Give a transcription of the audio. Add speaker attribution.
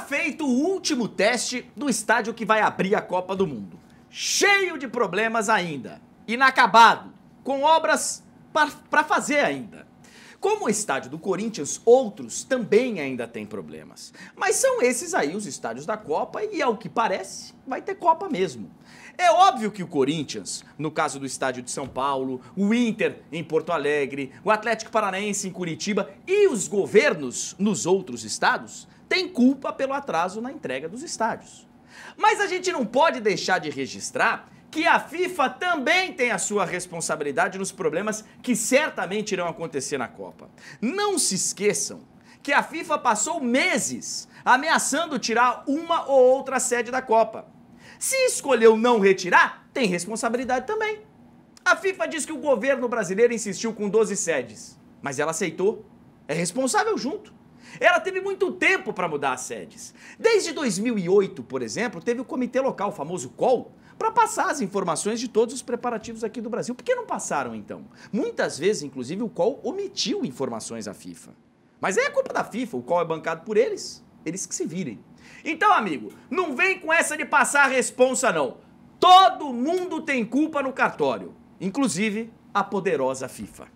Speaker 1: feito o último teste do estádio que vai abrir a Copa do Mundo. Cheio de problemas ainda, inacabado, com obras para fazer ainda. Como o estádio do Corinthians, outros também ainda têm problemas. Mas são esses aí os estádios da Copa e, ao que parece, vai ter Copa mesmo. É óbvio que o Corinthians, no caso do estádio de São Paulo, o Inter em Porto Alegre, o Atlético Paranaense em Curitiba e os governos nos outros estados têm culpa pelo atraso na entrega dos estádios. Mas a gente não pode deixar de registrar que a FIFA também tem a sua responsabilidade nos problemas que certamente irão acontecer na Copa. Não se esqueçam que a FIFA passou meses ameaçando tirar uma ou outra sede da Copa. Se escolheu não retirar, tem responsabilidade também. A FIFA diz que o governo brasileiro insistiu com 12 sedes, mas ela aceitou. É responsável junto. Ela teve muito tempo para mudar as sedes. Desde 2008, por exemplo, teve o comitê local, o famoso COL, para passar as informações de todos os preparativos aqui do Brasil. Por que não passaram então? Muitas vezes, inclusive, o COL omitiu informações à FIFA. Mas é a culpa da FIFA, o COL é bancado por eles, eles que se virem. Então, amigo, não vem com essa de passar a responsa não. Todo mundo tem culpa no cartório, inclusive a poderosa FIFA.